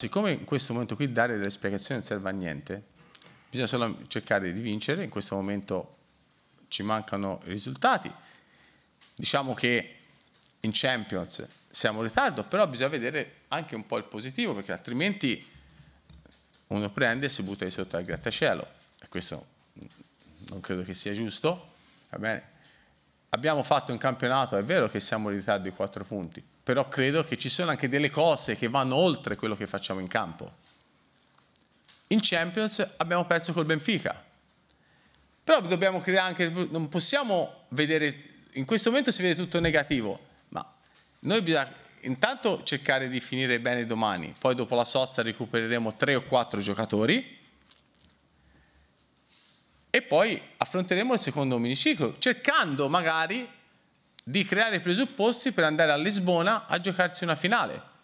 Siccome in questo momento qui dare delle spiegazioni non serve a niente, bisogna solo cercare di vincere, in questo momento ci mancano i risultati, diciamo che in Champions siamo in ritardo, però bisogna vedere anche un po' il positivo, perché altrimenti uno prende e si butta di sotto al grattacielo, e questo non credo che sia giusto, va bene? Abbiamo fatto un campionato, è vero che siamo in ritardo di 4 punti, però credo che ci sono anche delle cose che vanno oltre quello che facciamo in campo. In Champions abbiamo perso col Benfica, però dobbiamo creare anche, non possiamo vedere, in questo momento si vede tutto negativo, ma noi bisogna intanto cercare di finire bene domani, poi dopo la sosta recupereremo tre o quattro giocatori e poi affronteremo il secondo miniciclo, cercando magari di creare i presupposti per andare a Lisbona a giocarsi una finale.